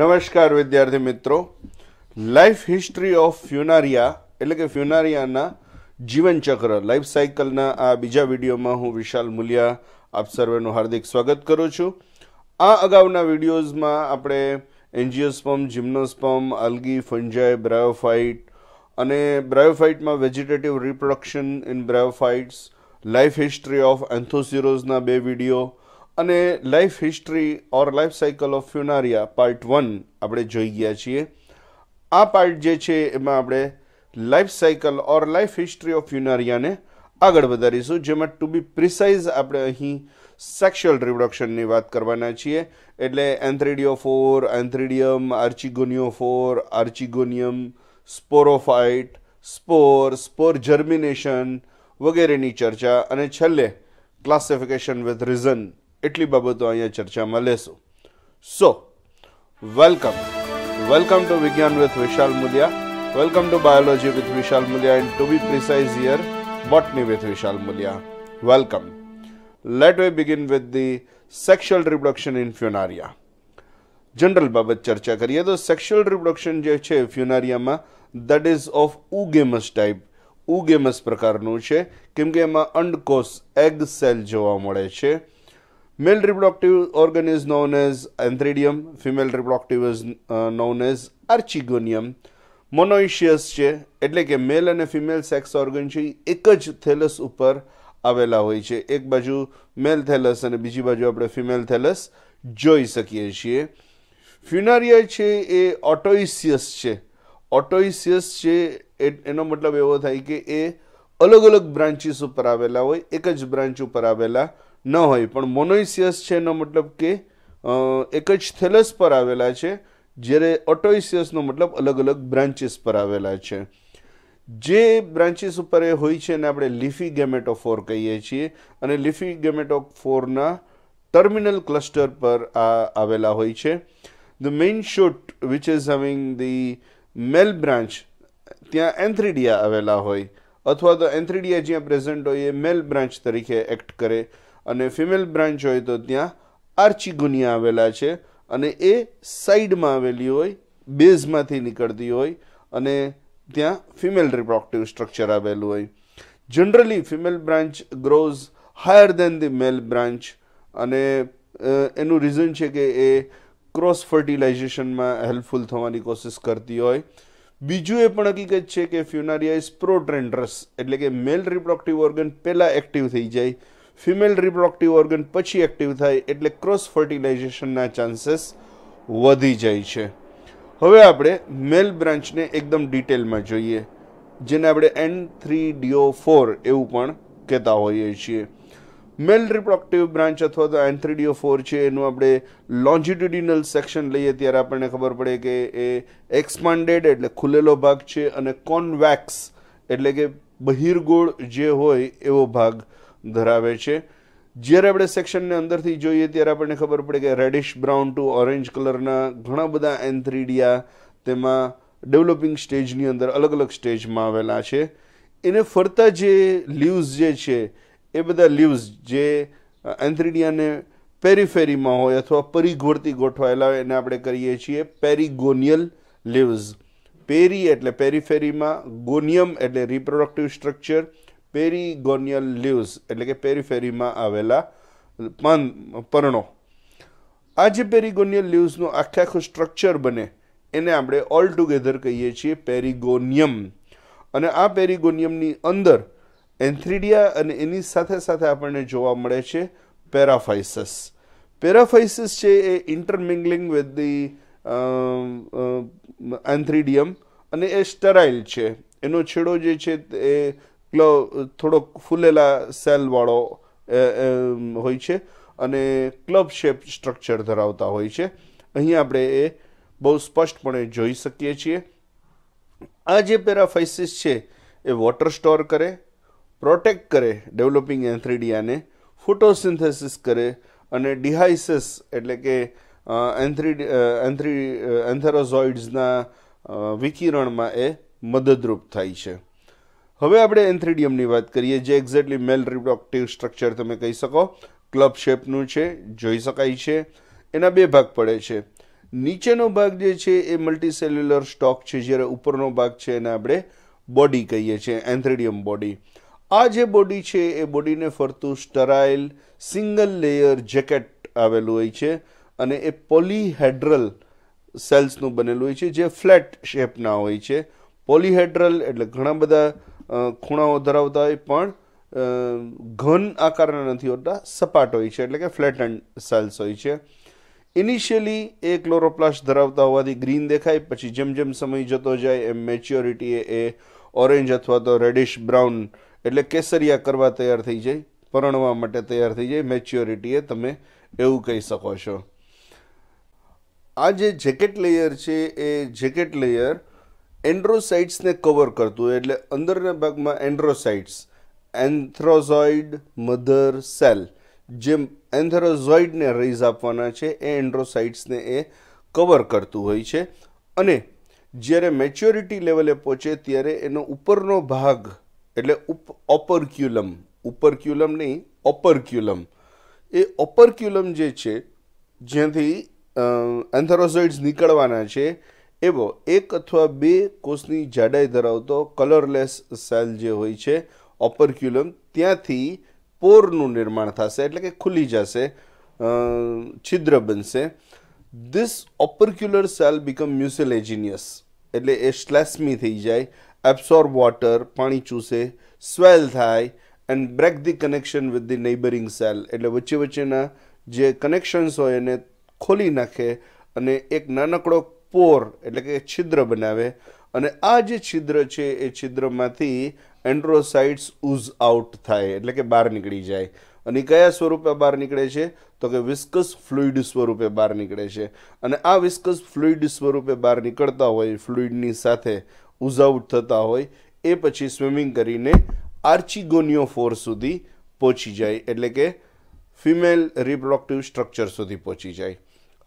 નમસ્કાર વિદ્યાર્થી મિત્રો લાઈફ હિસ્ટ્રી ઓફ ફ્યુનારિયા એટલે કે ફ્યુનારિયાના જીવનચક્ર લાઈફ સાયકલના આ બીજા વિડીયોમાં હું વિશાલ મૂલિયા આપ સર્વેનું હાર્દિક સ્વાગત કરું છું આ અગાઉના વિડીયોઝમાં આપણે એન્જિયોસ્પમ જિમ્નોસ્પમ અલ્ગી ફંજાય બ્રાયોફાઇટ અને બ્રાયોફાઇટમાં vegetative reproduction in bryophytes life history of એન્થોસિરોઝના બે વિડીયો અને life history or life cycle of Funaria part one આપણે જોઈ ગયા છીએ આ પાર્ટ જે છે એમાં આપણે life cycle or life history of ફ્યુનારિયાને આગળ વધારીશું જેમાં ટુ બી પ્રિસાઇઝ આપણે અહીં સેક્સ્યુઅલ રિપ્રોડક્શનની વાત કરવાના છીએ એટલે antheridia for antheridium archegonia for archegonium sporophyte spore spore germination વગેરેની ચર્ચા અને છેલ્લે ક્લાસિફિકેશન વિથ રીઝન એટલી બાબતો અહીંયા ચર્ચામાં લેશું so welcome welcome to Vigyan with Vishal Mulia welcome to biology with Vishal Mulia and to be precise here botany with Vishal Mulia welcome let we begin with the sexual reproduction in Funaria general બાબત ચર્ચા કરીએ તો સેક્સ્યુઅલ રિપ્રોડક્શન જે છે ફ્યુનારિયામાં that is of oogamous type oogamous પ્રકારનું છે કેમ કે એમાં અંડકોષ એગ સેલ જોવા મળે છે Male reproductive organ is known as anthridium, female reproductive is uh, known as archegonium. મોનોઇશિયસ છે એટલે કે મેલ અને ફિમેલ સેક્સ ઓર્ગન છે એક જ થેલસ ઉપર આવેલા હોય છે એક બાજુ મેલ થેલસ અને બીજી બાજુ આપણે ફિમેલ થેલસ જોઈ શકીએ છીએ ફ્યુનારિયા છે એ ઓટોઇસિયસ છે ઓટોઇસિયસ છે એનો મતલબ એવો થાય કે એ અલગ અલગ બ્રાન્ચીસ ઉપર આવેલા હોય એક જ બ્રાન્ચ ઉપર આવેલા ન હોય પણ મોનોઇસિયસ છે એનો મતલબ કે એક જ થેલસ પર આવેલા છે જ્યારે ઓટોઇસિયસનો મતલબ અલગ અલગ બ્રાન્ચીસ પર આવેલા છે જે બ્રાન્ચીસ ઉપર એ હોય છે એને આપણે લિફી ગેમેટોફોર કહીએ છીએ અને લિફી ગેમેટોફોરના ટર્મિનલ ક્લસ્ટર પર આ આવેલા હોય છે the main shoot which is having the male branch ત્યાં એન્થ્રીડિયા આવેલા હોય અથવા તો એન્થ્રીડિયા જ્યાં પ્રેઝન્ટ હોય એ મેલ બ્રાન્ચ તરીકે એક્ટ કરે અને ફિમેલ બ્રાન્ચ હોય તો ત્યાં આર્ચિગુનિયા આવેલા છે અને એ સાઈડમાં આવેલી હોય બેઝમાંથી નીકળતી હોય અને ત્યાં ફિમેલ રિપ્રોક્ટિવ સ્ટ્રક્ચર આવેલું હોય generally female branch grows higher than the male branch અને એનું રીઝન છે કે એ ક્રોસ ફર્ટિલાઇઝેશનમાં હેલ્પફુલ થવાની કોશિશ કરતી હોય બીજું એ પણ હકીકત છે કે ફ્યુનારિયા ઇઝ પ્રોટ્રેન્ડ્રસ એટલે કે મેલ રિપ્રોડક્ટિવ ઓર્ગન પહેલાં એક્ટિવ થઈ જાય ફિમેલ રિપ્રોડક્ટિવ ઓર્ગન પછી એક્ટિવ થાય એટલે ક્રોસ ફર્ટિલાઇઝેશનના ચાન્સીસ વધી જાય છે હવે આપણે મેલ બ્રાન્ચને એકદમ ડિટેલમાં જોઈએ જેને આપણે એન થ્રી ડીઓ ફોર એવું પણ કહેતા હોઈએ છીએ મેલ રિપ્રોડક્ટિવ બ્રાન્ચ અથવા તો એન થ્રી ડીઓ ફોર છે એનું આપણે લોન્જિટ્યુડિનલ સેક્શન લઈએ ત્યારે આપણને ખબર પડે કે એ એક્સપાન્ડેડ એટલે ખુલેલો ભાગ છે અને કોન્વેક્સ એટલે કે બહિર્ગોળ જે હોય એવો ભાગ ધરાવે છે જ્યારે આપણે સેક્શનને અંદરથી જોઈએ ત્યારે આપણને ખબર પડે કે રેડિશ બ્રાઉન ટુ ઓરેન્જ કલરના ઘણા બધા એન્થ્રીડિયા તેમાં ડેવલપિંગ સ્ટેજની અંદર અલગ અલગ સ્ટેજમાં આવેલા છે એને ફરતા જે લીવ્સ જે છે એ બધા લીવ્સ જે એન્થ્રીડિયાને પેરીફેરીમાં હોય અથવા પરિઘોળતી ગોઠવાયેલા હોય એને આપણે કરીએ છીએ પેરીગોનિયલ લીવ્સ પેરી એટલે પેરીફેરીમાં ગોનિયમ એટલે રિપ્રોડક્ટિવ સ્ટ્રક્ચર પેરીગોનિયલ લીવ્સ એટલે કે પેરીફેરીમાં આવેલા પાન પર્ણો આ જે પેરીગોનિયલ લીવ્સનું આખે આખું સ્ટ્રક્ચર બને એને આપણે ઓલ ટુગેધર કહીએ છીએ પેરીગોનિયમ અને આ પેરીગોનિયમની અંદર એન્થ્રીડિયા અને એની સાથે સાથે આપણને જોવા મળે છે પેરાફાઇસિસ પેરાફાઇસિસ છે એ ઇન્ટરમિંગલિંગ વિથ ધી એન્થ્રીડિયમ અને એ સ્ટરાઇલ છે એનો છેડો જે છે એ પેલો થોડોક ફૂલેલા સેલવાળો હોય છે અને ક્લબ શેપ સ્ટ્રક્ચર ધરાવતા હોય છે અહીં આપણે એ બહુ સ્પષ્ટપણે જોઈ શકીએ છીએ આ જે પેરાફાઇસિસ છે એ વોટર સ્ટોર કરે પ્રોટેક્ટ કરે ડેવલપિંગ એન્થ્રીડિયાને ફોટોસિન્થેસિસ કરે અને ડિહાઇસિસ એટલે કે એન્થ્રી એન્થ્રી એન્થેરોઝોઇડ્સના વિકિરણમાં એ મદદરૂપ થાય છે હવે આપણે એન્થ્રીડિયમની વાત કરીએ જે એક્ઝેક્ટલી મેલ રિપ્રોડક્ટિવ સ્ટ્રક્ચર તમે કહી શકો ક્લબ શેપનું છે જોઈ શકાય છે એના બે ભાગ પડે છે નીચેનો ભાગ જે છે એ મલ્ટીસેલ્યુલર સ્ટોક છે જ્યારે ઉપરનો ભાગ છે એને આપણે બોડી કહીએ છીએ એન્થ્રીડિયમ બોડી આ જે બોડી છે એ બોડીને ફરતું સ્ટરાઇલ સિંગલ લેયર જેકેટ આવેલું હોય છે અને એ પોલીહેડ્રલ સેલ્સનું બનેલું હોય છે જે ફ્લેટ શેપના હોય છે પોલીહેડ્રલ એટલે ઘણા બધા ખૂણાઓ ધરાવતા હોય પણ ઘન આકારના નથી હોતા સપાટ હોય છે એટલે કે ફ્લેટ એન્ડ સેલ્સ હોય છે ઇનિશિયલી એ ક્લોરોપ્લાસ્ટ ધરાવતા હોવાથી ગ્રીન દેખાય પછી જેમ જેમ સમય જતો જાય એમ મેચ્યોરિટી એ ઓરેન્જ અથવા તો રેડિશ બ્રાઉન એટલે કેસરિયા કરવા તૈયાર થઈ જાય પરણવા માટે તૈયાર થઈ જાય મેચ્યોરિટીએ તમે એવું કહી શકો છો આ જે જેકેટ લેયર છે એ જેકેટ લેયર એન્ડ્રોસાઇટ્સને કવર કરતું હોય એટલે અંદરના ભાગમાં એન્ડ્રોસાઇટ્સ એન્થ્રોઝોઇડ મધર સેલ જે એન્થ્રોઝોઇડને રેઝ આપવાના છે એ એન્ડ્રોસાઇટ્સને એ કવર કરતું હોય છે અને જ્યારે મેચ્યોરિટી લેવલે પહોંચે ત્યારે એનો ઉપરનો ભાગ એટલે ઉપ ઓપરક્યુલમ ઉપરક્યુલમ નહીં ઓપરક્યુલમ એ ઓપરક્યુલમ જે છે જ્યાંથી એન્થરોઝોઇડ્સ નીકળવાના છે એવો એક અથવા બે કોષની જાડાઈ ધરાવતો કલરલેસ સેલ જે હોય છે ઓપરક્યુલમ ત્યાંથી પોરનું નિર્માણ થશે એટલે કે ખુલી જશે છિદ્ર બનશે this opercular cell become mucilaginous એટલે એ સ્લેસ્મી થઈ જાય એબ્સોર્બ વોટર પાણી ચૂસે સ્વેલ થાય and break the connection with the neighbouring cell એટલે વચ્ચે વચ્ચેના જે કનેક્શન્સ હોય એને ખોલી નાખે અને એક નાનકડો પોર એટલે કે છિદ્ર બનાવે અને આ જે છિદ્ર છે એ છિદ્રમાંથી એન્ડ્રોસાઇટ્સ ઉઝ આઉટ થાય એટલે કે બહાર નીકળી જાય અને કયા સ્વરૂપે બહાર નીકળે છે તો કે વિસ્કસ ફ્લુઇડ સ્વરૂપે બહાર નીકળે છે અને આ વિસ્કસ ફ્લુઇડ સ્વરૂપે બહાર નીકળતા હોય ફ્લુઇડની સાથે આઉટ થતા હોય એ પછી સ્વિમિંગ કરીને આર્ચિગોનિયો ફોર સુધી પહોંચી જાય એટલે કે ફિમેલ રિપ્રોડક્ટિવ સ્ટ્રક્ચર સુધી પહોંચી જાય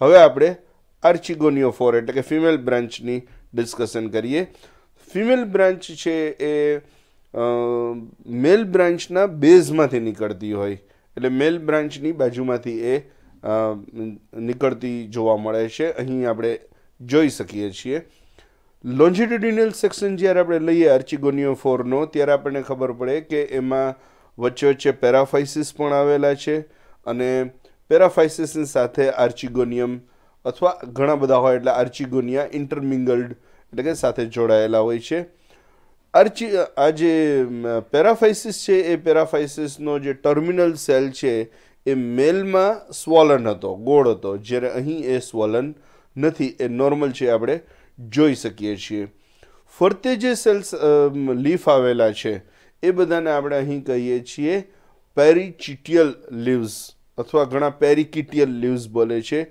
હવે આપણે આર્ચિગોનિયો ફોર એટલે કે ફિમેલ બ્રાન્ચની ડિસ્કશન કરીએ ફિમેલ બ્રાન્ચ છે એ મેલ બ્રાન્ચના બેઝમાંથી નીકળતી હોય એટલે મેલ બ્રાન્ચની બાજુમાંથી એ નીકળતી જોવા મળે છે અહીં આપણે જોઈ શકીએ છીએ લોન્જિટ્યુડિનલ સેક્શન જ્યારે આપણે લઈએ આર્ચિગોનિયો ફોરનો ત્યારે આપણને ખબર પડે કે એમાં વચ્ચે વચ્ચે પેરાફાઇસિસ પણ આવેલા છે અને પેરાફાઇસિસની સાથે આર્ચિગોનિયમ અથવા ઘણા બધા હોય એટલે આર્ચિગોનિયા ઇન્ટરમિંગલ્ડ એટલે કે સાથે જોડાયેલા હોય છે આર્ચી આ જે પેરાફાઇસિસ છે એ પેરાફાઇસિસનો જે ટર્મિનલ સેલ છે એ મેલમાં સ્વોલન હતો ગોળ હતો જ્યારે અહીં એ સ્વોલન નથી એ નોર્મલ છે આપણે જોઈ શકીએ છીએ ફરતે જે સેલ્સ લીફ આવેલા છે એ બધાને આપણે અહીં કહીએ છીએ પેરિચિટિયલ લીવ્સ અથવા ઘણા પેરીકિટિયલ લીવ્સ બોલે છે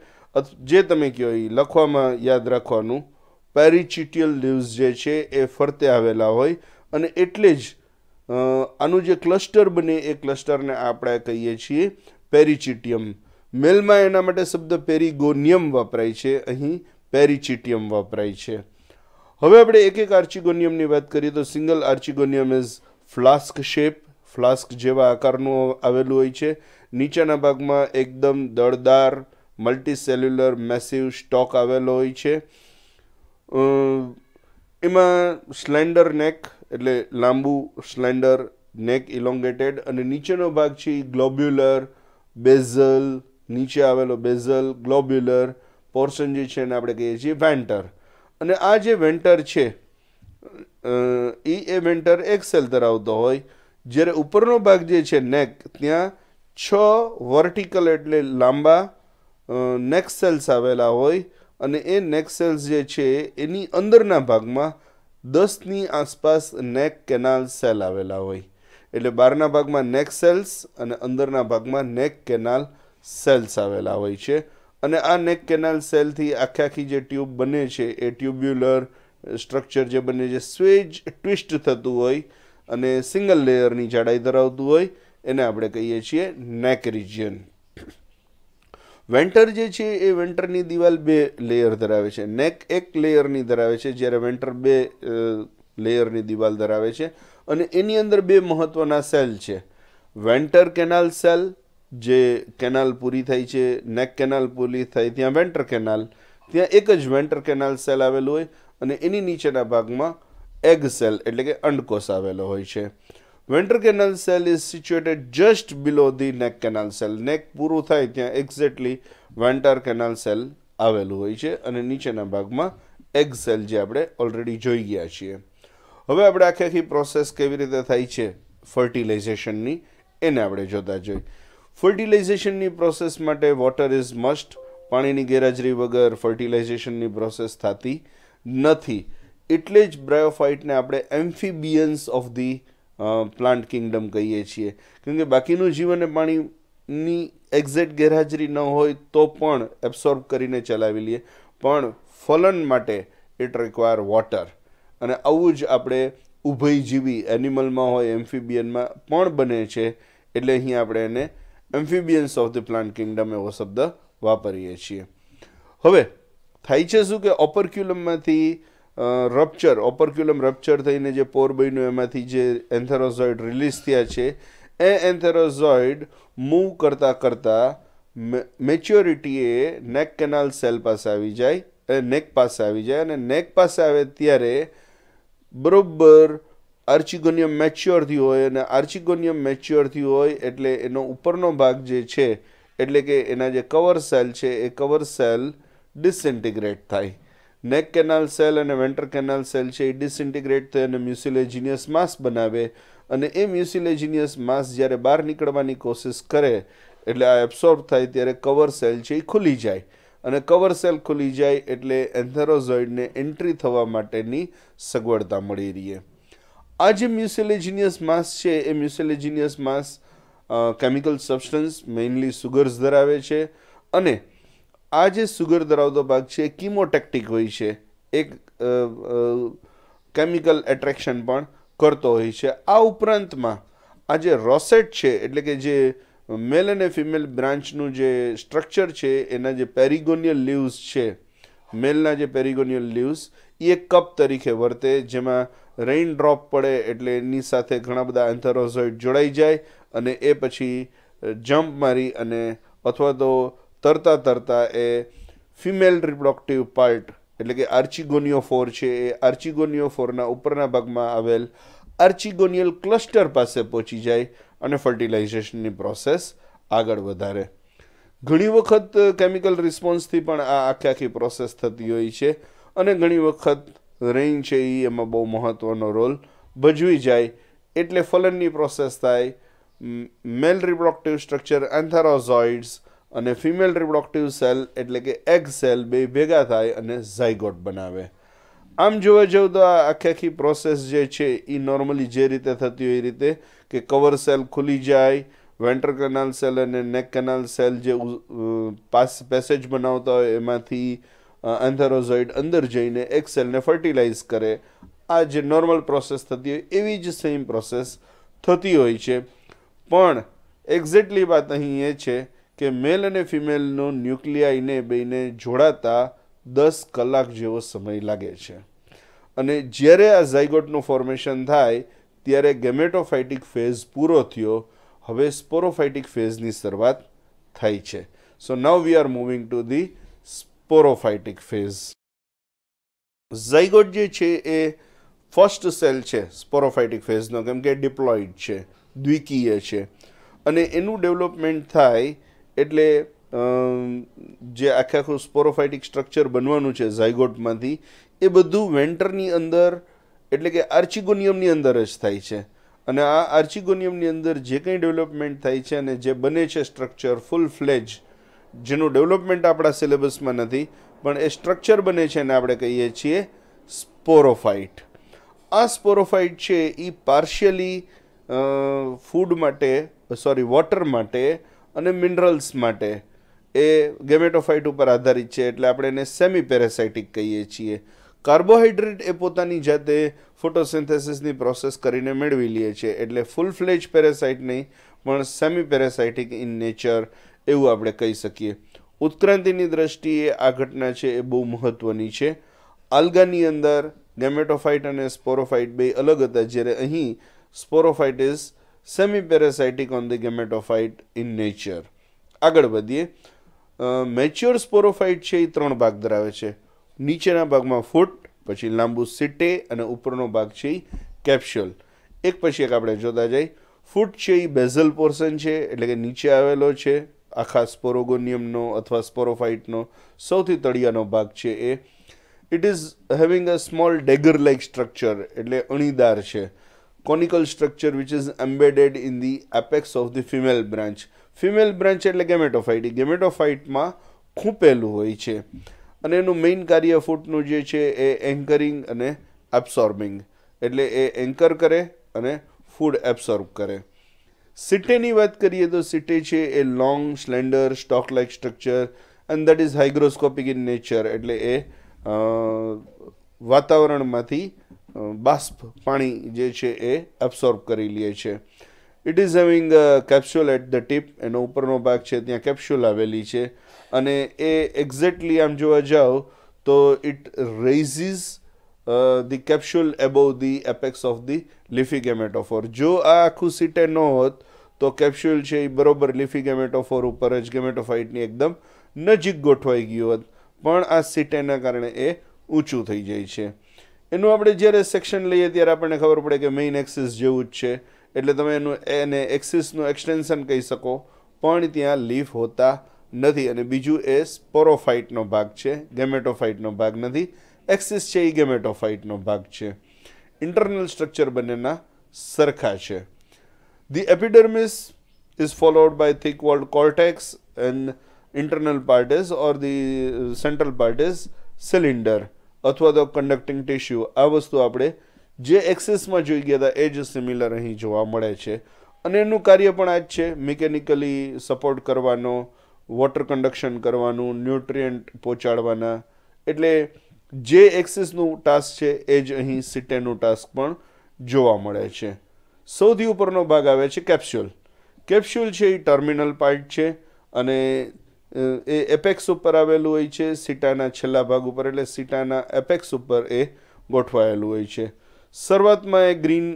જે તમે કહો એ લખવામાં યાદ રાખવાનું પેરિચિટિયલ લીવ્સ જે છે એ ફરતે આવેલા હોય અને એટલે જ આનું જે ક્લસ્ટર બને એ ક્લસ્ટરને આપણે કહીએ છીએ પેરિચિટિયમ મેલમાં એના માટે શબ્દ પેરિગોનિયમ વપરાય છે અહીં પેરિચિટિયમ વપરાય છે હવે આપણે એક એક આર્ચિગોનિયમની વાત કરીએ તો single archegonium is flask shape flask જેવા આકારનું આવેલું હોય છે નીચેના ભાગમાં એકદમ દળદાર મલ્ટીસેલ્યુલર મેસિવ સ્ટોક આવેલો હોય છે એમાં સ્લેન્ડર નેક એટલે લાંબુ સ્લેન્ડર નેક ઇલોંગેટેડ અને નીચેનો ભાગ છે ગ્લોબ્યુલર બેઝલ નીચે આવેલો બેઝલ ગ્લોબ્યુલર પોર્શન જે છે એને આપણે કહીએ છીએ વેન્ટર અને આ જે વેન્ટર છે એ એ વેન્ટર એક્સેલ ધરાવતો હોય જ્યારે ઉપરનો ભાગ જે છે નેક ત્યાં છ વર્ટિકલ એટલે લાંબા નેક્સ્ટ સેલ્સ આવેલા હોય અને એ નેક્સ્ટ સેલ્સ જે છે એની અંદરના ભાગમાં દસની આસપાસ નેક કેનાલ સેલ આવેલા હોય એટલે બહારના ભાગમાં નેક સેલ્સ અને અંદરના ભાગમાં નેક કેનાલ સેલ્સ આવેલા હોય છે અને આ નેક કેનાલ સેલથી આખી આખી જે ટ્યુબ બને છે એ ટ્યુબ્યુલર સ્ટ્રક્ચર જે બને છે સ્વેજ ટ્વિસ્ટ થતું હોય અને સિંગલ લેયરની જાડાઈ ધરાવતું હોય એને આપણે કહીએ છીએ નેક રિજિયન વેન્ટર જે છે એ વેન્ટરની દિવાલ બે લેયર ધરાવે છે નેક એક લેયરની ધરાવે છે જ્યારે વેન્ટર બે લેયરની દિવાલ ધરાવે છે અને એની અંદર બે મહત્ત્વના સેલ છે વેન્ટર કેનાલ સેલ જે કેનાલ પૂરી થાય છે નેક કેનાલ પૂરી થાય ત્યાં વેન્ટર કેનાલ ત્યાં એક જ વેન્ટર કેનાલ સેલ આવેલું હોય અને એની નીચેના ભાગમાં એગ સેલ એટલે કે અંડકોષ આવેલો હોય છે venter canal cell is situated just below the neck canal cell neck પૂરું થાય ત્યાં એક્ઝેક્ટલી વેન્ટર કેનાલ સેલ આવેલું હોય છે અને નીચેના ભાગમાં એક્ઝેલ જે આપણે ઓલરેડી જોઈ ગયા છીએ હવે આપણે આખી આખી પ્રોસેસ કેવી રીતે થાય છે ફર્ટિલાઇઝેશનની એને આપણે જોતા જોઈએ ફર્ટિલાઇઝેશનની પ્રોસેસ માટે વોટર ઇઝ મસ્ટ પાણીની ગેરહાજરી વગર ફર્ટિલાઇઝેશનની પ્રોસેસ થતી નથી એટલે જ બ્રાયોફાઇટને આપણે amphibians of the plant kingdom કહીએ છીએ કેમ કે બાકીનું જીવન એ પાણીની એક્ઝેક્ટ ગેરહાજરી ન હોય તો પણ એબ્સોર્બ કરીને ચલાવી લઈએ પણ ફલન માટે ઇટ રિક્વાયર વોટર અને આવું જ આપણે ઉભયજીવી એનિમલમાં હોય એમ્ફિબિયનમાં પણ બને છે એટલે અહીં આપણે એને amphibians of the plant kingdom એવો શબ્દ વાપરીએ છીએ હવે થાય છે શું કે ઓપરક્યુલમમાંથી રપ્ચર ઓપરક્યુલમ રપ્ચર થઈને જે પોર બન્યું એમાંથી જે એન્થેરોઝોઇડ રિલીઝ થયા છે એ એન્થેરોઝોઇડ મૂવ કરતાં કરતાં મેચ્યોરિટીએ નેક કેનાલ સેલ પાસે આવી જાય એ નેક પાસે આવી જાય અને નેક પાસે આવે ત્યારે બરાબર આર્ચિગોનિયમ મેચ્યોરથી હોય અને આર્ચિગોનિયમ મેચ્યોરથી હોય એટલે એનો ઉપરનો ભાગ જે છે એટલે કે એના જે કવર સેલ છે એ કવર સેલ ડિસઇન્ટિગ્રેટ થાય નેક કેનાલ સેલ અને વેન્ટર કેનાલ સેલ છે એ ડિસઇન્ટિગ્રેટ થઈ અને મ્યુસિલેજિનિયસ માસ બનાવે અને એ મ્યુસિલેજિનિયસ માસ જ્યારે બહાર નીકળવાની કોશિશ કરે એટલે આ એબ્સોર્બ થાય ત્યારે કવર સેલ છે એ ખુલી જાય અને કવર સેલ ખુલી જાય એટલે એન્થેરોઝોઇડને એન્ટ્રી થવા માટેની સગવડતા મળી રહીએ આ જે મ્યુસિલેજિનિયસ માસ છે એ mucilaginous mass chemical substance mainly sugars ધરાવે છે અને આ જે સુગર ધરાવતો ભાગ છે કિમોટેક્ટિક હોય છે એક કેમિકલ એટ્રેક્શન પણ કરતો હોય છે આ ઉપરાંતમાં આ જે રોસેટ છે એટલે કે જે મેલ અને ફિમેલ બ્રાન્ચનું જે સ્ટ્રક્ચર છે એના જે પેરિગોનિયલ લીવ્સ છે મેલના જે પેરિગોનિયલ લીવ્સ એ કપ તરીકે વર્તે જેમાં રેઇન ડ્રોપ પડે એટલે એની સાથે ઘણા બધા એન્થેરોઝોઇડ જોડાઈ જાય અને એ પછી જમ્પ મારી અને અથવા તો તરતા તરતા એ ફિમેલ રિપ્રોડક્ટિવ પાર્ટ એટલે કે આર્ચિગોનિયો ફોર છે એ આર્ચિગોનિયો ફોરના ઉપરના ભાગમાં આવેલ આર્ચિગોનિયલ ક્લસ્ટર પાસે પહોંચી જાય અને ફર્ટિલાઇઝેશનની પ્રોસેસ આગળ વધારે ઘણી વખત કેમિકલ રિસ્પોન્સથી પણ આ આખી આખી પ્રોસેસ થતી હોય છે અને ઘણી વખત રેઇન છે એ એમાં બહુ મહત્ત્વનો રોલ ભજવી જાય એટલે ફલનની પ્રોસેસ થાય મેલ રિપ્રોડક્ટિવ સ્ટ્રક્ચર એન્થેરોઝોઇડ્સ અને ફિમેલ રિપ્રોડક્ટિવ સેલ એટલે કે એગ સેલ બે ભેગા થાય અને ઝાયગોટ બનાવે આમ જોવા જાઉં તો આ આખી આખી પ્રોસેસ જે છે એ નોર્મલી જે રીતે થતી હોય એ રીતે કે કવર સેલ ખુલી જાય વેન્ટર કેનાલ સેલ અને નેક કેનાલ સેલ જે પાસ પેસેજ બનાવતા હોય એમાંથી એન્થેરોઝોઇડ અંદર જઈને એક સેલને ફર્ટિલાઇઝ કરે આ જે નોર્મલ પ્રોસેસ થતી હોય એવી જ સેમ પ્રોસેસ થતી હોય છે પણ એક્ઝેક્ટલી વાત અહીં એ છે કે મેલ અને ફિમેલનો ન્યુક્લિયાઈને બેને જોડાતા દસ કલાક જેવો સમય લાગે છે અને જ્યારે આ ઝાયગોટનું ફોર્મેશન થાય ત્યારે ગેમેટોફાઇટિક ફેઝ પૂરો થયો હવે સ્પોરોફાઇટિક ફેઝની શરૂઆત થાય છે so now we are moving to the sporophytic phase zygote જે છે એ ફર્સ્ટ સેલ છે સ્પોરોફાઇટિક ફેઝનો કેમ કે ડિપ્લોઇડ છે દ્વિકીય છે અને એનું ડેવલપમેન્ટ થાય એટલે જે આખે આખું સ્પોરોફાઇટિક સ્ટ્રક્ચર બનવાનું છે ઝાયગોટમાંથી એ બધું વેન્ટરની અંદર એટલે કે આર્ચિગોનિયમની અંદર જ થાય છે અને આ આર્ચિગોનિયમની અંદર જે કંઈ ડેવલપમેન્ટ થાય છે અને જે બને છે સ્ટ્રક્ચર ફૂલ ફ્લેજ જેનું ડેવલપમેન્ટ આપણા સિલેબસમાં નથી પણ એ સ્ટ્રક્ચર બને છે એને આપણે કહીએ છીએ સ્પોરોફાઇટ આ સ્પોરોફાઇટ છે એ પાર્શિયલી ફૂડ માટે સોરી વોટર માટે અને મિનરલ્સ માટે એ ગેમેટોફાઇટ ઉપર આધારિત છે એટલે આપણે એને સેમી પેરેસાઇટિક કહીએ છીએ કાર્બોહાઈડ્રેટ એ પોતાની જાતે ફોટોસિન્થેસિસની પ્રોસેસ કરીને મેળવી લઈએ છીએ એટલે ફૂલ ફ્લેજ પેરેસાઇટ નહીં પણ સેમી પેરેસાઇટિક ઇન નેચર એવું આપણે કહી શકીએ ઉત્ક્રાંતિની દ્રષ્ટિએ આ ઘટના છે એ બહુ મહત્ત્વની છે આલ્ગાની અંદર ગેમેટોફાઇટ અને સ્પોરોફાઇટ બે અલગ હતા જ્યારે અહીં sporophyte is semiparasitic on the gametophyte in nature આગળ વધીએ મેચ્યોર સ્પોરોફાઇટ છે એ ત્રણ ભાગ ધરાવે છે નીચેના ભાગમાં ફૂટ પછી લાંબુ સિટે અને ઉપરનો ભાગ છે એ કેપ્સ્યુલ એક પછી એક આપણે જોતા જઈએ ફૂટ છે એ બેઝલ પોર્સન છે એટલે કે નીચે આવેલો છે આખા સ્પોરોગોનિયમનો અથવા સ્પોરોફાઇટનો સૌથી તળિયાનો ભાગ છે એ it is having a small dagger like structure એટલે અણીદાર છે conical structure which is embedded in the apex of the female branch female branch એટલે ગેમેટોફાઇટ ગેમેટોફાઇટમાં ખૂંપેલું હોય છે અને એનું મેઇન કાર્ય ફૂટનું જે છે એ એન્કરિંગ અને એબ્સોર્બિંગ એટલે એ એન્કર કરે અને ફૂડ એબ્સોર્બ કરે સિટેની વાત કરીએ તો સિટે છે એ long slender stalk like structure and that is hygroscopic in nature એટલે એ વાતાવરણમાંથી બાષ્પ પાણી જે છે એ એબ્સોર્બ કરી લે છે it is having capsule at the tip એનો ઉપરનો ભાગ છે ત્યાં કેપ્સ્યુલ આવેલી છે અને એ એક્ઝેક્ટલી આમ જોવા જાઓ તો it raises the capsule above the apex of the leafy gametophore જો આ આખું સીટે ન હોત તો કેપ્સ્યુલ છે એ બરોબર લિફિગેમેટોફોર ઉપર જ ગેમેટોફાઇટની એકદમ નજીક ગોઠવાઈ ગયું હોત પણ આ સીટેના કારણે એ ઊંચું થઈ જાય છે એનું આપણે જ્યારે સેક્શન લઈએ ત્યારે આપણને ખબર પડે કે મેઇન એક્સિસ જેવું જ છે એટલે તમે એનું એને એક્સિસનું એક્સટેન્શન કહી શકો પણ ત્યાં લીફ હોતા નથી અને બીજું એ સ્પોરોફાઇટનો ભાગ છે ગેમેટોફાઇટનો ભાગ નથી એક્સિસ છે એ ગેમેટોફાઇટનો ભાગ છે ઇન્ટરનલ સ્ટ્રક્ચર બંનેના સરખા છે the epidermis is followed by thick walled cortex and internal part is or the central part is cylinder અથવા તો કન્ડક્ટિંગ ટિશ્યુ આ વસ્તુ આપણે જે એક્સિસમાં જોઈ ગયા હતા એ જ સિમિલર અહીં જોવા મળે છે અને એનું કાર્ય પણ આ જ છે મિકેનિકલી સપોર્ટ કરવાનો વોટર કન્ડક્શન કરવાનું ન્યુટ્રિયન્ટ પહોંચાડવાના એટલે જે એક્સિસનું ટાસ્ક છે એ જ અહીં સિટેનું ટાસ્ક પણ જોવા મળે છે સૌથી ઉપરનો ભાગ આવે છે કેપ્સ્યુલ કેપ્સ્યુલ છે એ ટર્મિનલ પાર્ટ છે અને એ એપેક્સ ઉપર આવેલું હોય છે સીટાના છેલ્લા ભાગ ઉપર એટલે સીટાના એપેક્સ ઉપર એ ગોઠવાયેલું હોય છે શરૂઆતમાં એ ગ્રીન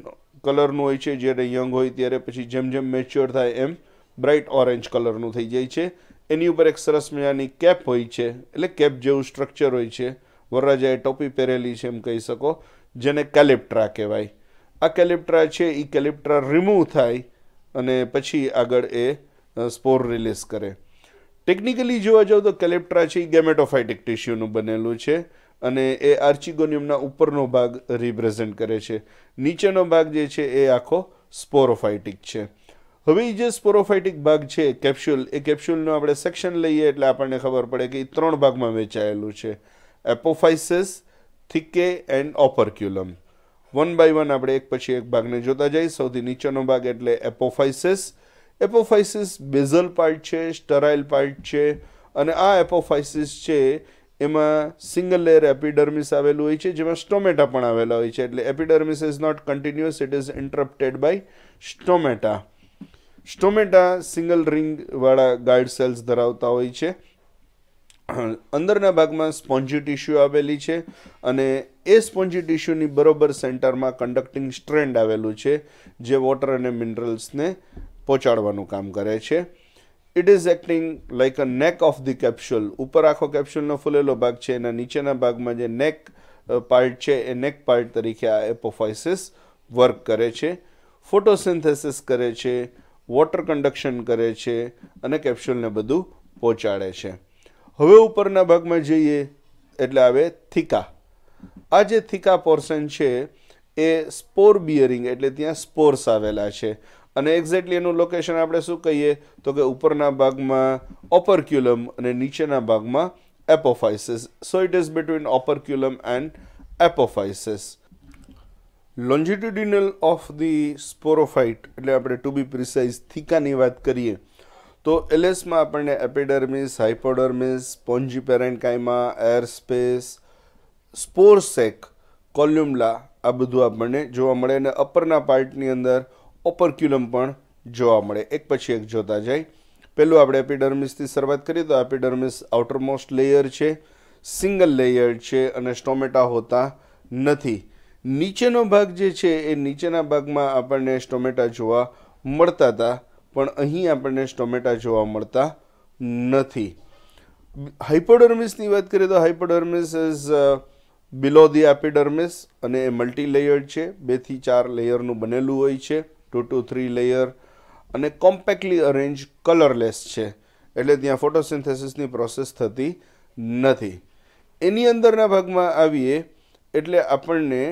કલરનું હોય છે જ્યારે યંગ હોય ત્યારે પછી જેમ જેમ મેચ્યોર થાય એમ બ્રાઇટ ઓરેન્જ કલરનું થઈ જાય છે એની ઉપર એક સરસ મજાની કેપ હોય છે એટલે કેપ જેવું સ્ટ્રક્ચર હોય છે વરરાજાએ ટોપી પહેરેલી છે એમ કહી શકો જેને કેલિપ્ટ્રા કહેવાય આ કેલિપ્ટ્રા છે એ કેલિપ્ટ્રા રિમૂવ થાય અને પછી આગળ એ સ્પોર રિલીઝ કરે ટેકનિકલી જોવા જાઓ તો કેલેપ્ટ્રા છે એ ગેમેટોફાઇટિક ટિશ્યુનું બનેલું છે અને એ આર્ચિગોનિયમના ઉપરનો ભાગ રિપ્રેઝેન્ટ કરે છે નીચેનો ભાગ જે છે એ આખો સ્પોરોફાઇટિક છે હવે જે સ્પોરોફાઇટિક ભાગ છે કેપ્સ્યુલ એ કેપ્સ્યુલનું આપણે સેક્શન લઈએ એટલે આપણને ખબર પડે કે એ ત્રણ ભાગમાં વેચાયેલું છે apophysis theca and operculum one by one આપણે એક પછી એક ભાગને જોતા જઈએ સૌથી નીચેનો ભાગ એટલે એપોફાઇસિસ એપોફાઇસિસ બેઝલ પાર્ટ છે સ્ટરાઇલ પાર્ટ છે અને આ એપોફાઇસિસ છે એમાં સિંગલ લેયર એપિડર્મિસ આવેલું હોય છે જેમાં સ્ટોમેટા પણ આવેલા હોય છે એટલે epidermis is not continuous it is interrupted by stomata stomata single રિંગવાળા ગાર્ડ સેલ્સ ધરાવતા હોય છે અંદરના ભાગમાં સ્પોન્જી ટિશ્યુ આવેલી છે અને એ સ્પોન્જી ટીશ્યુની બરોબર સેન્ટરમાં કન્ડક્ટિંગ સ્ટ્રેન્ડ આવેલું છે જે વોટર અને મિનરલ્સને પહોંચાડવાનું કામ કરે છે it is acting like a neck of the capsule ઉપર આખો કેપ્સ્યુલનો ફૂલેલો ભાગ છે એના નીચેના ભાગમાં જે નેક પાર્ટ છે એ નેક પાર્ટ તરીકે આ એપોફાઇસિસ વર્ક કરે છે ફોટોસિન્થેસિસ કરે છે વોટર કન્ડક્શન કરે છે અને કેપ્સ્યુલને બધું પહોંચાડે છે હવે ઉપરના ભાગમાં જઈએ એટલે આવે થિકા આ જે થિકા પોર્શન છે એ સ્પોર બિયરિંગ એટલે ત્યાં સ્પોર્સ આવેલા છે અને એક્ઝેક્ટલી એનું લોકેશન આપણે શું કહીએ તો કે ઉપરના ભાગમાં ઓપરક્યુલમ અને નીચેના ભાગમાં apophysis so it is between operculum and apophysis longitudinal of the sporophyte એટલે આપણે ટુ બી પ્રિસાઇઝ થીકાની વાત કરીએ તો એલએસમાં આપણને epidermis hypodermis spongy parenchyma air space spore sac columella આ બધું આપણને જોવા મળે અને અપરના પાર્ટની અંદર ઓપરક્યુલમ પણ જોવા મળે એક પછી એક જોતા જાય પહેલું આપણે એપિડર્મિસથી શરૂઆત કરીએ તો એપીડર્મિસ આઉટરમોસ્ટ લેયર છે સિંગલ લેયર છે અને સ્ટોમેટા હોતા નથી નીચેનો ભાગ જે છે એ નીચેના ભાગમાં આપણને સ્ટોમેટા જોવા મળતા હતા પણ અહીં આપણને સ્ટોમેટા જોવા મળતા નથી હાઇપોડર્મિસની વાત કરીએ તો હાઇપોડર્મિસ ઇઝ બિલો ધી એપીડર્મિસ અને એ મલ્ટી લેયર્ડ છે બેથી ચાર લેયરનું બનેલું હોય છે ટુ ટુ થ્રી લેયર અને કોમ્પેક્ટલી અરેન્જ કલરલેસ છે એટલે ત્યાં ફોટોસિન્થેસિસની પ્રોસેસ થતી નથી એની અંદરના ભાગમાં આવીએ એટલે આપણને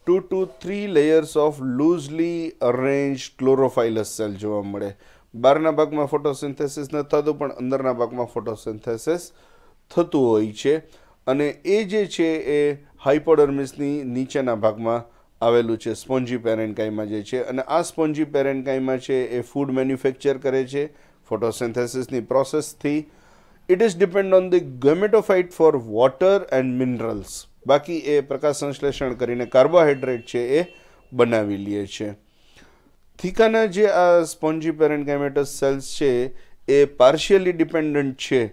two two three layers of loosely arrange chlorophyllous cell જોવા મળે બહારના ભાગમાં ફોટોસિન્થેસિસ ન થતું પણ અંદરના ભાગમાં ફોટોસિન્થેસિસ થતું હોય છે અને એ જે છે એ હાઇપોડર્મિસની નીચેના ભાગમાં આવેલું છે સ્પોન્જી પેરેન્કાઈમાં જે છે અને આ સ્પોન્જી પેરેન્કાઈમાં છે એ ફૂડ મેન્યુફેક્ચર કરે છે ફોટોસેન્થેસિસની પ્રોસેસથી it is depend on the gametophyte for water and minerals બાકી એ પ્રકાશ સંશ્લેષણ કરીને કાર્બોહાઈડ્રેટ છે એ બનાવી લે છે થીકાના જે આ સ્પોન્જી પેરેન્કાઇમેટસ સેલ્સ છે એ પાર્શિયલી ડિપેન્ડન્ટ છે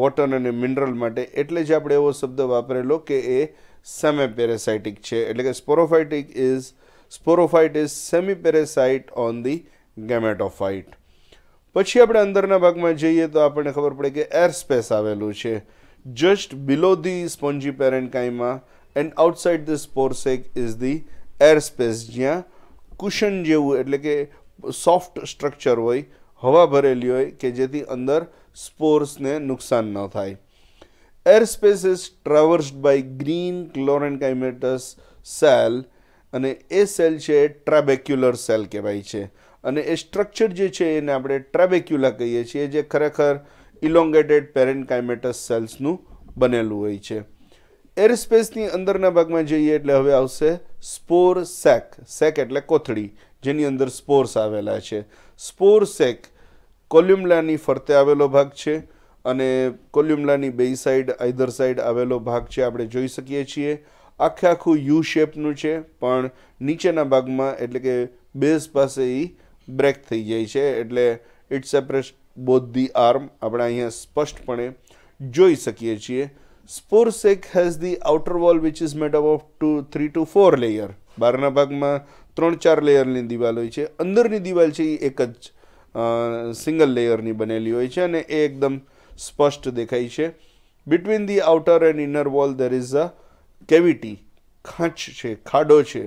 વોટર અને મિનરલ માટે એટલે જ આપણે એવો શબ્દ વાપરેલો કે એ સેમેપેરેસાઇટિક છે એટલે કે sporophytic is sporophyte is semiparasite on the gametophyte પછી આપણે અંદરના ભાગમાં જઈએ તો આપણને ખબર પડે કે એર સ્પેસ આવેલું છે જસ્ટ બિલો ધી સ્પોન્જી પેરેન્ટ કાઈમાં and outside the spore sac is the air space જ્યાં કુશન જેવું એટલે કે સોફ્ટ સ્ટ્રક્ચર હોય હવા ભરેલી હોય કે જેથી અંદર સ્પોર્સને નુકસાન ન થાય airspace is by green green કાઇમેટસ સેલ અને એ સેલ છે એ ટ્રાબેક્યુલર સેલ કહેવાય છે અને એ સ્ટ્રક્ચર જે છે એને આપણે ટ્રાબેક્યુલા કહીએ છીએ જે ખરેખર ઇલોંગેટેડ કાઇમેટસ સેલ્સનું બનેલું હોય છે એરસ્પેસની અંદરના ભાગમાં જઈએ એટલે હવે આવશે સ્પોર સેક સેક એટલે કોથળી જેની અંદર સ્પોર્સ આવેલા છે સ્પોર સેક કોલ્યુમલાની ફરતે આવેલો ભાગ છે અને કોલ્યુમલાની બે સાઈડ આઈધર સાઈડ આવેલો ભાગ છે આપણે જોઈ શકીએ છીએ આખે આખું યુ શેપનું છે પણ નીચેના ભાગમાં એટલે કે બેઝ પાસે એ બ્રેક થઈ જાય છે એટલે it separate both the arm આપણે અહીંયા સ્પષ્ટપણે જોઈ શકીએ છીએ spore sac has the outer wall which is made up of two three two four layer બહારના ભાગમાં ત્રણ ચાર લેયરની દિવાલ હોય છે અંદરની દિવાલ છે એ એક જ સિંગલ લેયરની બનેલી હોય છે અને એ એકદમ સ્પષ્ટ દેખાય છે between the outer and inner wall there is a cavity ખાંચ છે ખાડો છે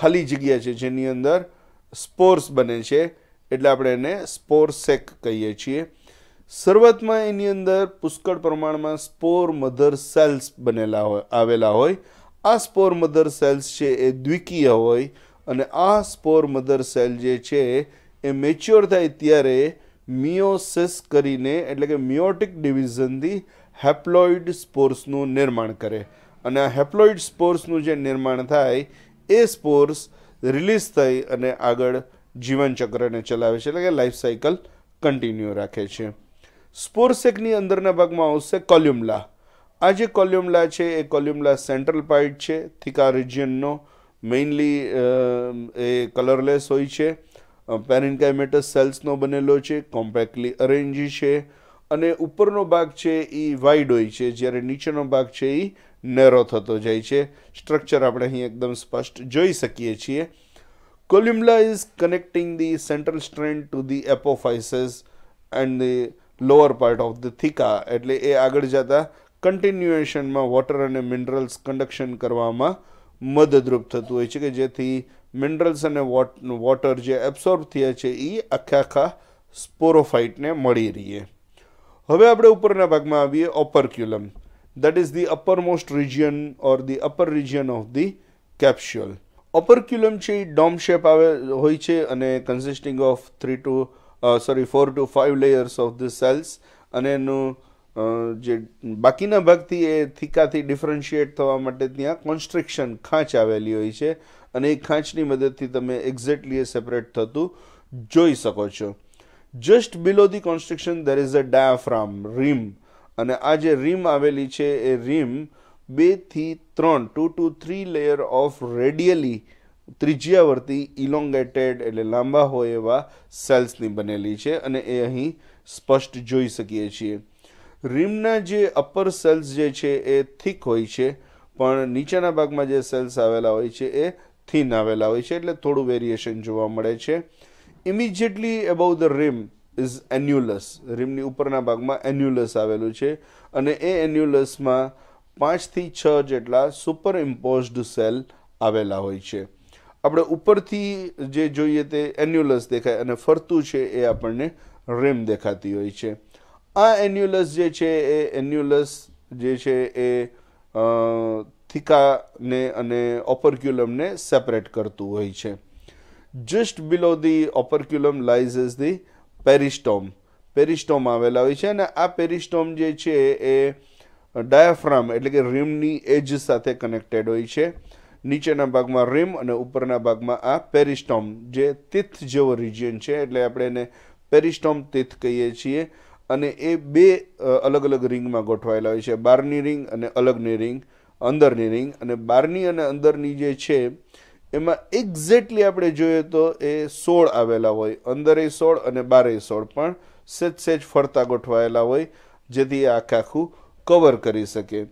ખાલી જગ્યા છે જેની અંદર સ્પોર્સ બને છે એટલે આપણે એને સ્પોરસેક કહીએ છીએ શરૂઆતમાં એની અંદર પુષ્કળ પ્રમાણમાં સ્પોર મધર સેલ્સ બનેલા હોય આવેલા હોય આ સ્પોર મધર સેલ્સ છે એ દ્વિકીય હોય અને આ સ્પોર મધર સેલ જે છે એ મેચ્યોર થાય ત્યારે મિયોસિસ કરીને એટલે કે મિયોટિક ડિવિઝનથી હેપ્લોઇડ સ્પોર્સનું નિર્માણ કરે અને આ હેપ્લોઇડ સ્પોર્સનું જે નિર્માણ થાય એ સ્પોર્સ રિલીઝ થઈ અને આગળ જીવનચક્રને ચલાવે છે એટલે કે લાઈફ સાયકલ કન્ટિન્યુ રાખે છે સ્પોરસેકની અંદરના ભાગમાં આવશે કોલ્યુમલા આ જે કોલ્યુમલા છે એ કોલ્યુમલા સેન્ટ્રલ પાર્ટ છે થિકા રિજિયનનો મેઇનલી એ કલરલેસ હોય છે પેરેન્કાઇમેટસ સેલ્સનો બનેલો છે કોમ્પેક્ટલી અરેન્જ છે અને ઉપરનો ભાગ છે એ વાઇડ હોય છે જ્યારે નીચેનો ભાગ છે એ નેરો થતો જાય છે સ્ટ્રક્ચર આપણે અહીં એકદમ સ્પષ્ટ જોઈ શકીએ છીએ columella is connecting the central strand to the apophysis and the lower part of the theca એટલે એ આગળ જતાં કન્ટિન્યુએશનમાં વોટર અને મિનરલ્સ કન્ડક્શન કરવામાં મદદરૂપ થતું હોય છે કે જેથી મિનરલ્સ અને વોટર જે એબ્સોર્બ થયા છે એ આખા આખા સ્પોરોફાઇટને મળી રહીએ હવે આપણે ઉપરના ભાગમાં આવીએ operculum that is the upper most region or the upper region of the capsule operculum છે એ ડોમ શેપ આવે હોય છે અને consisting of three two sorry four two five layers of the cells અને એનું જે બાકીના ભાગથી એ થીકાથી ડિફરન્શિએટ થવા માટે ત્યાં કોન્સ્ટ્રિક્શન ખાંચ આવેલી હોય છે અને એ ખાંચની મદદથી તમે એક્ઝેક્ટલી એ સેપરેટ થતું જોઈ શકો છો just below the construction there is a diaphragm rim અને આ જે રીમ આવેલી છે એ રીમ બેથી ત્રણ two two three layer of radially ત્રિજ્યાવર્તી ઇલોંગેટેડ એટલે લાંબા હોય એવા સેલ્સની બનેલી છે અને એ અહીં સ્પષ્ટ જોઈ શકીએ છીએ રીમના જે અપર સેલ્સ જે છે એ થીક હોય છે પણ નીચેના ભાગમાં જે સેલ્સ આવેલા હોય છે એ થીન આવેલા હોય છે એટલે થોડું વેરિએશન જોવા મળે છે immediately above the rim is annulus રિમની ઉપરના ભાગમાં એન્યુલસ આવેલું છે અને એ એન્યુલસમાં પાંચથી છ જેટલા સુપર ઇમ્પોઝડ સેલ આવેલા હોય છે આપણે ઉપરથી જે જોઈએ તે એન્યુલસ દેખાય અને ફરતું છે એ આપણને રેમ દેખાતી હોય છે આ એન્યુલસ જે છે એ એન્યુલસ જે છે એ થિકાને અને ઓપરક્યુલમને સેપરેટ કરતું હોય છે just below the operculum lies is the peristome peristome આવેલા હોય છે અને આ પેરિસ્ટોમ જે છે એ ડાયાફ્રામ એટલે કે રીમની એજ સાથે કનેક્ટેડ હોય છે નીચેના ભાગમાં રીમ અને ઉપરના ભાગમાં આ પેરિસ્ટોમ જે તિથ જેવો રિજિયન છે એટલે આપણે એને પેરિસ્ટોમ તિથ કહીએ છીએ અને એ બે અલગ અલગ રિંગમાં ગોઠવાયેલા હોય છે બારની રિંગ અને અલગની રિંગ અંદરની રિંગ અને બહારની અને અંદરની જે છે એમાં એક્ઝેક્ટલી આપણે જોઈએ તો એ સોળ આવેલા હોય અંદરે સોળ અને બારે સોળ પણ સેજ સેજ ફરતા ગોઠવાયેલા હોય જેથી એ આખે આખું કવર કરી શકે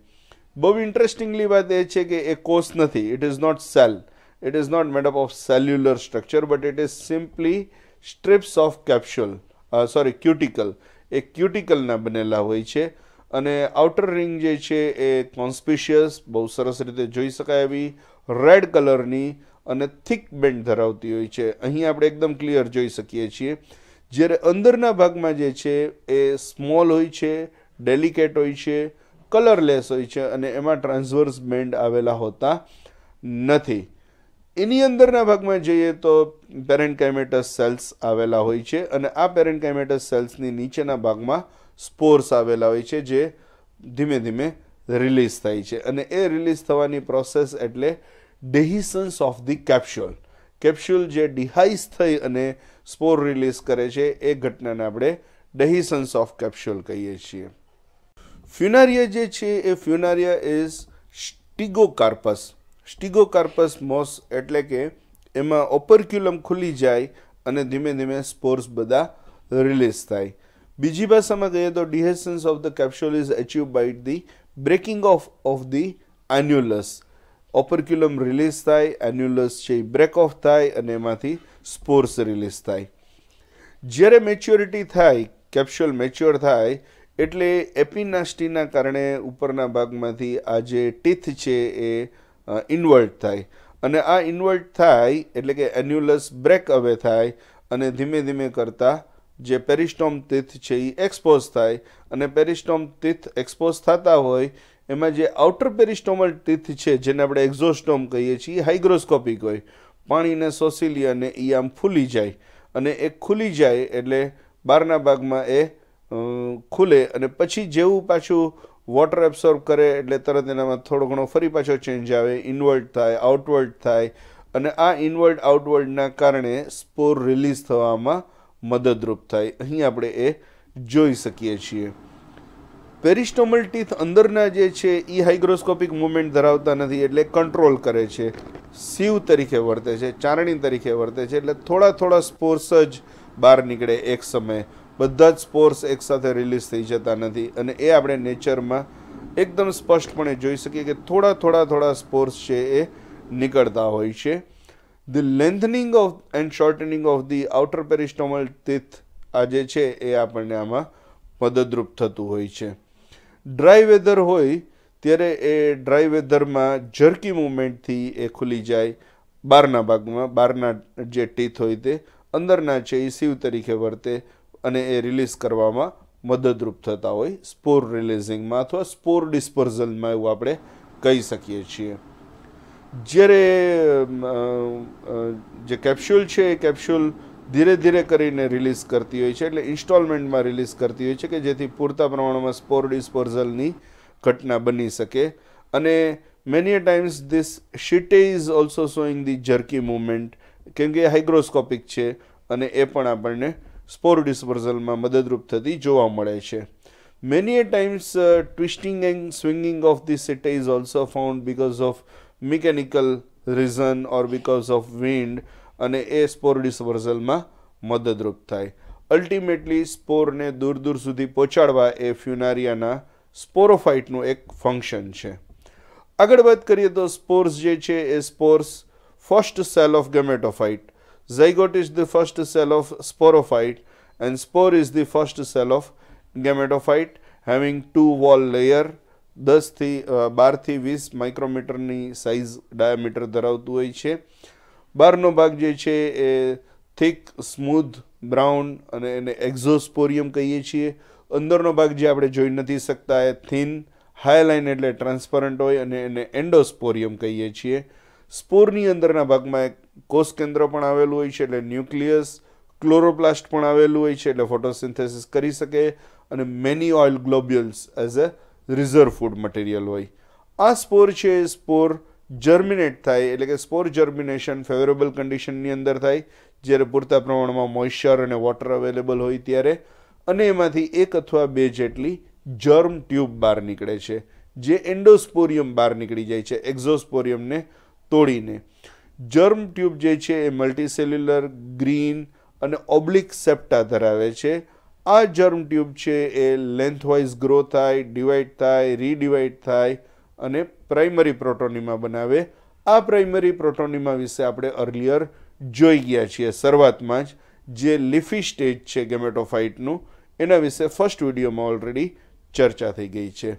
બહુ ઇન્ટરેસ્ટિંગલી વાત એ છે કે એ કોષ નથી it is not cell it is not made up of cellular structure but it is simply strips of capsule sorry cuticle એ ક્યુટિકલના બનેલા હોય છે અને આઉટર રિંગ જે છે એ કોન્સ્પિશિયસ બહુ સરસ રીતે જોઈ શકાય એવી રેડ કલરની અને થિક બેન્ડ ધરાવતી હોય છે અહીં આપણે એકદમ ક્લિયર જોઈ શકીએ છીએ જ્યારે અંદરના ભાગમાં જે છે એ સ્મોલ હોય છે ડેલિકેટ હોય છે કલરલેસ હોય છે અને એમાં ટ્રાન્સવર્સ બેન્ડ આવેલા હોતા નથી એની અંદરના ભાગમાં જઈએ તો પેરેન્ટ કાઇમેટસ સેલ્સ આવેલા હોય છે અને આ પેરેન્ટ કાઇમેટસ સેલ્સની નીચેના ભાગમાં સ્પોર્સ આવેલા હોય છે જે ધીમે ધીમે રિલીઝ થાય છે અને એ રિલીઝ થવાની પ્રોસેસ એટલે dehiscence of the capsule capsule જે ડિહાઈઝ થઈ અને સ્પોર રિલીઝ કરે છે એ ઘટનાને આપણે ડેહિસન્સ ઓફ કેપ્સ્યુલ કહીએ છીએ ફ્યુનારિયા જે છે એ ફ્યુનારિયા ઇઝ સ્ટીગોકાર્પસ સ્ટીગોકાર્પસ મોસ એટલે કે એમાં ઓપરક્યુલમ ખુલી જાય અને ધીમે ધીમે સ્પોર્સ બધા રિલીઝ થાય બીજી ભાષામાં કહીએ તો dehiscence of the capsule is achieve by the breaking of of the annulus operculum release થાય એન્યુલસ છે એ બ્રેક ઓફ થાય અને એમાંથી સ્પોર્સ રિલીઝ થાય જ્યારે મેચ્યોરિટી થાય કેપ્સ્યુલ મેચ્યોર થાય એટલે એપિનાસ્ટીના કારણે ઉપરના ભાગમાંથી આ જે ટીથ છે એ ઇન્વર્ટ થાય અને આ ઇન્વર્ટ થાય એટલે કે એન્યુલસ બ્રેક અવે થાય અને ધીમે ધીમે કરતાં જે પેરિસ્ટોમ તિથ છે એ એક્સપોઝ થાય અને પેરિસ્ટોમ તિથ એક્સપોઝ થતા હોય એમાં જે આઉટર પેરિસ્ટોમલ ટીથ છે જેને આપણે એક્ઝોસ્ટોમ કહીએ છીએ એ હાઇગ્રોસ્કોપિક હોય પાણીને શોષી લે અને એ આમ ફૂલી જાય અને એ ખુલી જાય એટલે બહારના ભાગમાં એ ખુલે અને પછી જેવું પાછું વોટર એબ્સોર્બ કરે એટલે તરત એનામાં થોડો ઘણો ફરી પાછો ચેન્જ આવે ઇન્વર્ટ થાય આઉટવર્ટ થાય અને આ ઇન્વર્ટ આઉટવર્ડના કારણે સ્પોર રિલીઝ થવામાં મદદરૂપ થાય અહીં આપણે એ જોઈ શકીએ છીએ પેરિસ્ટોમલ ટીથ અંદરના જે છે એ હાઇગ્રોસ્કોપિક મુવમેન્ટ ધરાવતા નથી એટલે કંટ્રોલ કરે છે સીવ તરીકે વર્તે છે ચારણી તરીકે વર્તે છે એટલે થોડા થોડા સ્પોર્સ જ બહાર નીકળે એક સમયે બધા જ સ્પોર્સ એકસાથે રિલીઝ થઈ જતા નથી અને એ આપણે નેચરમાં એકદમ સ્પષ્ટપણે જોઈ શકીએ કે થોડા થોડા થોડા સ્પોર્સ છે એ નીકળતા હોય છે the lengthening of and shortening of the outer peristomal teeth આ જે છે એ આપણને આમાં મદદરૂપ થતું હોય છે ડ્રાય વેધર હોય ત્યારે એ ડ્રાય વેધરમાં જર્કી મુમેન્ટથી એ ખુલી જાય બહારના ભાગમાં બહારના જે ટીથ હોય તે અંદરના છે એ સીવ તરીકે વર્તે અને એ રિલીઝ કરવામાં મદદરૂપ થતા હોય સ્પોર રિલીઝિંગમાં અથવા સ્પોર ડિસ્પર્ઝલમાં એવું આપણે કહી શકીએ છીએ જ્યારે જે કેપ્સ્યુલ છે એ કેપ્સ્યુલ ધીરે ધીરે કરીને રિલીઝ કરતી હોય છે એટલે ઇન્સ્ટોલમેન્ટમાં રિલીઝ કરતી હોય છે કે જેથી પૂરતા પ્રમાણમાં સ્પોર ડિસ્પોઝલની ઘટના બની શકે અને many times this seta is also showing the jerky movement કેમ કે હાઇગ્રોસ્કોપિક છે અને એ પણ આપણને સ્પોર ડિસ્પોઝલમાં મદદરૂપ થતી જોવા મળે છે many times twisting and swinging of the seta is also found because of mechanical reason or because of wind અને એ સ્પોર ડિસવર્ઝલમાં મદદરૂપ થાય અલ્ટિમેટલી સ્પોરને દૂર દૂર સુધી પહોંચાડવા એ ફ્યુનારિયાના સ્પોરોફાઇટનું એક ફંક્શન છે આગળ વાત કરીએ તો સ્પોર્સ જે છે એ spores first cell of gametophyte zygote is the first cell of sporophyte and spore is the first cell of gametophyte having two wall layer દસથી બારથી વીસ માઇક્રોમીટરની સાઇઝ ડાયામીટર ધરાવતું હોય છે બહારનો ભાગ જે છે એ થિક સ્મૂધ બ્રાઉન અને એને એક્ઝોસ્પોરિયમ કહીએ છીએ અંદરનો ભાગ જે આપણે જોઈ નથી શકતા એ થિન હાઈલાઇન એટલે ટ્રાન્સપરન્ટ હોય અને એને એન્ડોસ્પોરિયમ કહીએ છીએ સ્પોરની અંદરના ભાગમાં એક કોષ કેન્દ્ર પણ આવેલું હોય છે એટલે ન્યુક્લિયસ ક્લોરોપ્લાસ્ટ પણ આવેલું હોય છે એટલે ફોટોસિન્થેસિસ કરી શકે અને many oil globules as a reserve food material હોય આ સ્પોર છે એ સ્પોર જર્મિનેટ થાય એટલે કે સ્પોર જર્મિનેશન ફેવરેબલ કન્ડિશનની અંદર થાય જ્યારે પૂરતા પ્રમાણમાં મોઇશ્ચર અને વોટર અવેલેબલ હોય ત્યારે અને એમાંથી એક અથવા બે જેટલી જર્મ ટ્યુબ બહાર નીકળે છે જે એન્ડોસ્પોરિયમ બહાર નીકળી જાય છે એક્ઝોસ્પોરિયમને તોડીને જર્મ ટ્યુબ જે છે એ મલ્ટીસેલ્યુલર ગ્રીન અને ઓબ્લિક સેપ્ટા ધરાવે છે આ જર્મ ટ્યુબ છે એ લેન્થવાઇઝ ગ્રો થાય ડિવાઈડ થાય રીડિવાઈડ થાય અને પ્રાઇમરી પ્રોટોનિમા બનાવે આ પ્રાઇમરી પ્રોટોનિમા વિશે આપણે અર્લિયર જોઈ ગયા છીએ શરૂઆતમાં જ જે લિફી સ્ટેજ છે ગેમેટોફાઇટનું એના વિશે ફર્સ્ટ વિડીયોમાં ઓલરેડી ચર્ચા થઈ ગઈ છે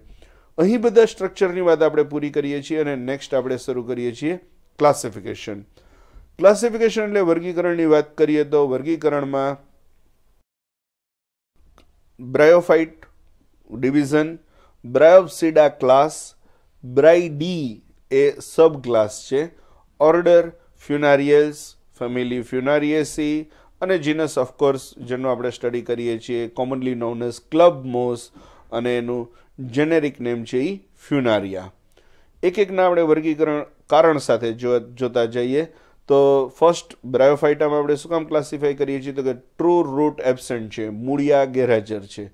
અહીં બધા સ્ટ્રક્ચરની વાત આપણે પૂરી કરીએ છીએ અને નેક્સ્ટ આપણે શરૂ કરીએ છીએ ક્લાસિફિકેશન ક્લાસિફિકેશન એટલે વર્ગીકરણની વાત કરીએ તો વર્ગીકરણમાં bryophyte division Bryopsida class Bryidae એ સબ ક્લાસ છે ઓર્ડર ફ્યુનારિયલ્સ ફેમિલી ફ્યુનારિયેસી અને જીનસ ઓફકોર્સ જેનો આપણે સ્ટડી કરીએ છીએ commonly known as club moss અને એનું જેનેરિક નેમ છે એ ફ્યુનારિયા એક એકના આપણે વર્ગીકરણ કારણ સાથે જો જોતા જઈએ તો ફર્સ્ટ બ્રાયોફાઇટામાં આપણે શું કામ ક્લાસિફાય કરીએ છીએ તો કે ટ્રુ રૂટ એબસેન્ટ છે મૂળિયા ગેરહાજર છે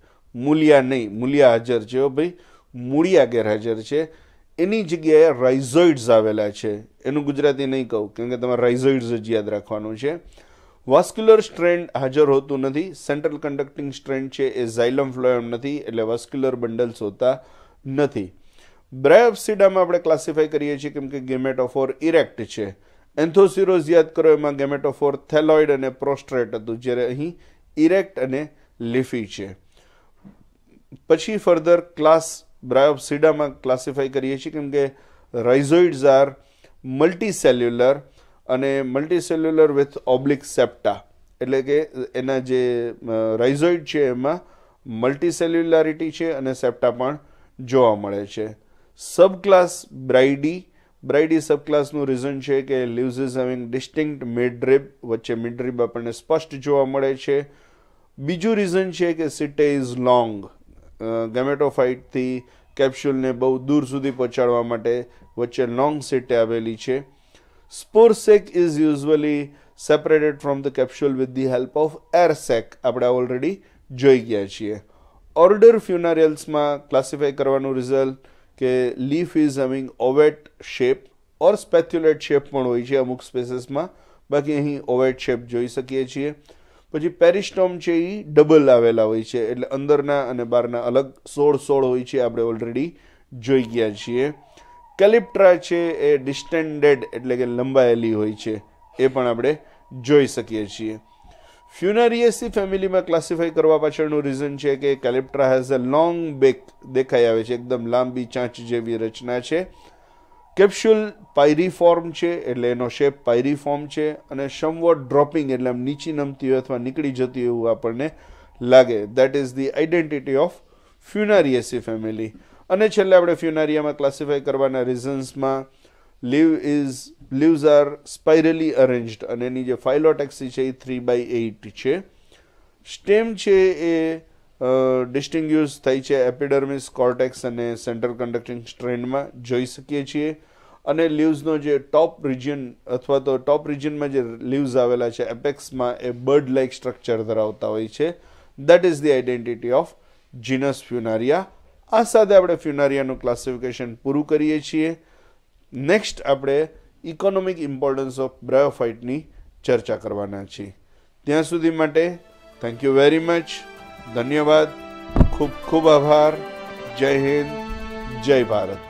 મૂલિયા નહીં મૂલિયા હાજર છે ભાઈ મૂળિયા ગેરહાજર છે એની જગ્યાએ રાઇઝોઇડ્સ આવેલા છે એનું ગુજરાતી નહીં કહું કેમ કે તમારે રાઇઝોઇડ્સ જ યાદ રાખવાનું છે વાસ્ક્યુલર સ્ટ્રેન્ડ હાજર હોતું નથી સેન્ટ્રલ કન્ડક્ટિંગ સ્ટ્રેન્ડ છે એ ઝાઇલમ ફ્લોયમ નથી એટલે વાસ્ક્યુલર બંડલ્સ હોતા નથી બ્રાયોપ્સિડામાં આપણે ક્લાસિફાય કરીએ છીએ કેમ કે ગેમેટોફોર ઇરેક્ટ છે એન્થોસિરોઝ યાદ કરો એમાં ગેમેટોફોર થેલોઇડ અને પ્રોસ્ટ્રેટ હતું જ્યારે અહીં ઇરેક્ટ અને લિફી છે પછી ફર્ધર ક્લાસ બ્રાયોપ્સિડામાં ક્લાસિફાઈ કરીએ છીએ કેમ કે રાઇઝોઇડ્સ આર મલ્ટીસેલ્યુલર અને મલ્ટીસેલ્યુલર વિથ ઓબ્લિક સેપ્ટા એટલે કે એના જે રાઇઝોઇડ છે એમાં મલ્ટીસેલ્યુલારિટી છે અને સેપ્ટા પણ જોવા મળે છે સબક્લાસ બ્રાઇડી બ્રાઇડી સબક્લાસનું રીઝન છે કે leaves is having distinct midrib વચ્ચે મિડરીબ આપણને સ્પષ્ટ જોવા મળે છે બીજું રીઝન છે કે સિટે ઇઝ લોંગ ગેમેટોફાઇટથી કેપ્સ્યુલને બહુ દૂર સુધી પહોંચાડવા માટે વચ્ચે લોંગ સિટે આવેલી છે spore sac is usually separated from the capsule with the help of air sac આપણે ઓલરેડી જોઈ ગયા છીએ ઓર્ડર ફ્યુનારિયલ્સમાં ક્લાસિફાય કરવાનું રિઝલ્ટ કે leaf is having ovate shape or spatulate shape પણ હોય છે અમુક સ્પેસીસમાં બાકી અહીં ઓવેટ શેપ જોઈ શકીએ છીએ પછી પેરિસ્ટોમ છે એ ડબલ આવેલા હોય છે એટલે અંદરના અને બહારના અલગ સોળ સોળ હોય છે આપણે ઓલરેડી જોઈ ગયા છીએ કેલિપ્ટ્રા છે એ ડિસ્ટેન્ડેડ એટલે કે લંબાયેલી હોય છે એ પણ આપણે જોઈ શકીએ છીએ ફ્યુનારિયસી ફેમિલીમાં ક્લાસિફાય કરવા પાછળનું રીઝન છે કે calyptra has a long beak દેખાઈ આવે છે એકદમ લાંબી ચાંચ જેવી રચના છે કેપ્સ્યુલ પાયરીફોર્મ છે એટલે એનો શેપ પાયરીફોર્મ છે અને સમવોટ ડ્રોપિંગ એટલે આમ નીચી નમતી હોય અથવા નીકળી જતી એવું આપણને લાગે that is the identity of Funariaceae family અને છેલ્લે આપણે ફ્યુનારિયામાં ક્લાસિફાય કરવાના રીઝન્સમાં leave is leaves are spirally arranged અને એની જે ફાઇલોટેક્સી છે એ થ્રી બાય એઇટ છે સ્ટેમ છે એ ડિસ્ટિંગ્યુઝ થઈ છે એપિડર્મિસ કોર્ટેક્સ અને સેન્ટર કન્ડક્ટિંગ સ્ટ્રેનમાં જોઈ શકીએ છીએ અને લીવ્સનો જે ટોપ રિજિયન અથવા તો ટોપ રિજિયનમાં જે લીવ્સ આવેલા છે એપેક્સમાં એ બર્ડ લાઇક સ્ટ્રક્ચર ધરાવતા હોય છે that is the identity of genus Funaria આ સાથે આપણે ફ્યુનારિયાનું ક્લાસિફિકેશન પૂરું કરીએ છીએ નેક્સ્ટ આપણે ઇકોનોમિક ઇમ્પોર્ટન્સ ઓફ બ્રાયોફાઇટની ચર્ચા કરવાના છીએ ત્યાં સુધી માટે થેન્ક યુ વેરી મચ ધન્યવાદ ખૂબ ખૂબ આભાર જય હિન્દ જય ભારત